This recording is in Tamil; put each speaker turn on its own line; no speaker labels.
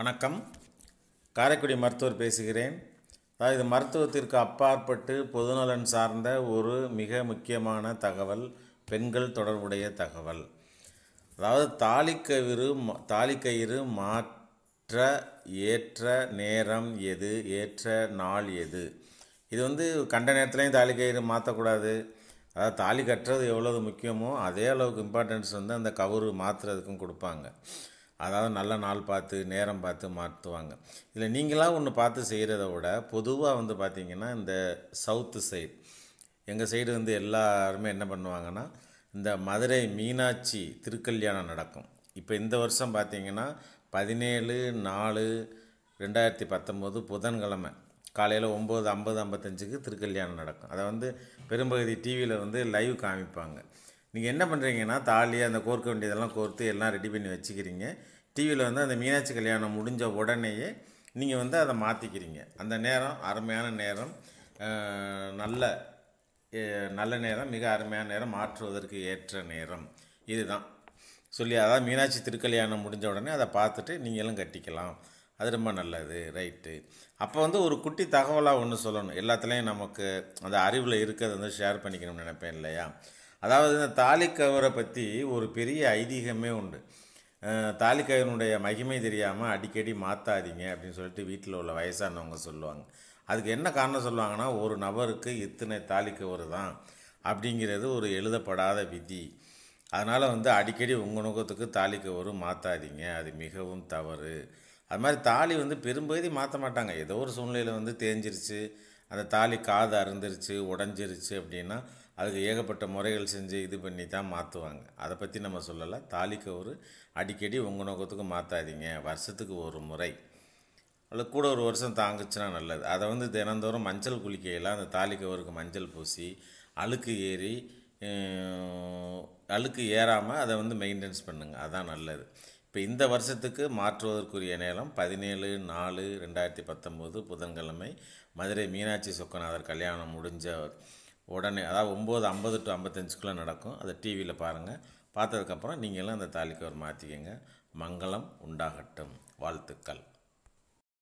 வணக்கம் காரைக்குடி மருத்துவர் பேசுகிறேன் அதாவது இது மருத்துவத்திற்கு அப்பாற்பட்டு பொதுநலன் சார்ந்த ஒரு மிக முக்கியமான தகவல் பெண்கள் தொடர்புடைய தகவல் அதாவது தாலிக்கயிறு தாலிக்கயிறு மாற்ற ஏற்ற நேரம் எது ஏற்ற நாள் எது இது வந்து கண்ட நேரத்துலையும் தாலிக்கயிறு மாற்றக்கூடாது அதாவது தாலி கட்டுறது எவ்வளவு முக்கியமோ அதே அளவுக்கு இம்பார்ட்டன்ஸ் வந்து அந்த கவுரு மாற்றுறதுக்கும் கொடுப்பாங்க அதாவது நல்ல நாள் பார்த்து நேரம் பார்த்து மாற்றுவாங்க இதில் நீங்களாக ஒன்று பார்த்து செய்கிறத விட பொதுவாக வந்து பார்த்திங்கன்னா இந்த சவுத்து சைடு எங்கள் சைடு வந்து எல்லாருமே என்ன பண்ணுவாங்கன்னா இந்த மதுரை மீனாட்சி திருக்கல்யாணம் நடக்கும் இப்போ இந்த வருஷம் பார்த்திங்கன்னா பதினேழு நாலு ரெண்டாயிரத்தி பத்தொம்போது புதன்கிழமை காலையில் ஒம்பது ஐம்பது ஐம்பத்தஞ்சுக்கு திருக்கல்யாணம் நடக்கும் அதை வந்து பெரும்பகுதி டிவியில் வந்து லைவ் காமிப்பாங்க நீங்கள் என்ன பண்ணுறீங்கன்னா தாலி அந்த கோர்க்க வேண்டியதெல்லாம் கோர்த்து எல்லாம் ரெடி பண்ணி வச்சுக்கிறீங்க டிவியில் வந்து அந்த மீனாட்சி கல்யாணம் முடிஞ்ச உடனேயே நீங்கள் வந்து அதை மாற்றிக்கிறீங்க அந்த நேரம் அருமையான நேரம் நல்ல நல்ல நேரம் மிக அருமையான நேரம் மாற்றுவதற்கு ஏற்ற நேரம் இதுதான் சொல்லி அதாவது மீனாட்சி திருக்கல்யாணம் முடிஞ்ச உடனே அதை பார்த்துட்டு நீங்களும் கட்டிக்கலாம் அது ரொம்ப நல்லது ரைட்டு அப்போ வந்து ஒரு குட்டி தகவலாக ஒன்று சொல்லணும் எல்லாத்துலேயும் நமக்கு அந்த அறிவில் இருக்கிறது வந்து ஷேர் பண்ணிக்கணும்னு நினைப்பேன் இல்லையா அதாவது இந்த தாலிக்கவரை பற்றி ஒரு பெரிய ஐதீகமே உண்டு தாலிக்கயினுடைய மகிமை தெரியாமல் அடிக்கடி மாற்றாதீங்க அப்படின்னு சொல்லிட்டு வீட்டில் உள்ள வயசானவங்க சொல்லுவாங்க அதுக்கு என்ன காரணம் சொல்லுவாங்கன்னா ஒரு நபருக்கு இத்தனை தாலிக்கவர் தான் அப்படிங்கிறது ஒரு எழுதப்படாத விதி அதனால் வந்து அடிக்கடி உங்கள் நோக்கத்துக்கு தாலிக்கவரும் மாற்றாதீங்க அது மிகவும் தவறு அது மாதிரி தாலி வந்து பெரும்பகுதி மாற்ற மாட்டாங்க ஏதோ ஒரு சூழ்நிலையில் வந்து தேஞ்சிருச்சு அந்த தாலி காது அருந்துருச்சு உடஞ்சிருச்சு அப்படின்னா அதுக்கு ஏகப்பட்ட முறைகள் செஞ்சு இது பண்ணி தான் மாற்றுவாங்க அதை பற்றி நம்ம சொல்லலை தாலி கவுறு அடிக்கடி உங்கள் நோக்கத்துக்கு மாற்றாதீங்க வருஷத்துக்கு ஒரு முறை அல்ல கூட ஒரு வருஷம் தாங்குச்சுன்னா நல்லது அதை வந்து தினந்தோறும் மஞ்சள் குளிக்கையில் அந்த தாலி கவருக்கு மஞ்சள் பூசி அழுக்கு ஏறி அழுக்கு ஏறாமல் அதை வந்து மெயின்டெனன்ஸ் பண்ணுங்கள் அதுதான் நல்லது இப்போ இந்த வருஷத்துக்கு மாற்றுவதற்குரிய நேரம் பதினேழு நாலு ரெண்டாயிரத்தி பத்தொம்போது புதன்கிழமை மதுரை மீனாட்சி சொக்கநாதர் கல்யாணம் முடிஞ்ச உடனே அதாவது ஒம்பது ஐம்பது டு ஐம்பத்தஞ்சுக்குள்ளே நடக்கும் அதை டிவியில் பாருங்கள் பார்த்ததுக்கப்புறம் நீங்களும் அந்த தாலிக்கு ஒரு மாற்றிக்கங்க மங்களம் உண்டாகட்டும் வாழ்த்துக்கள்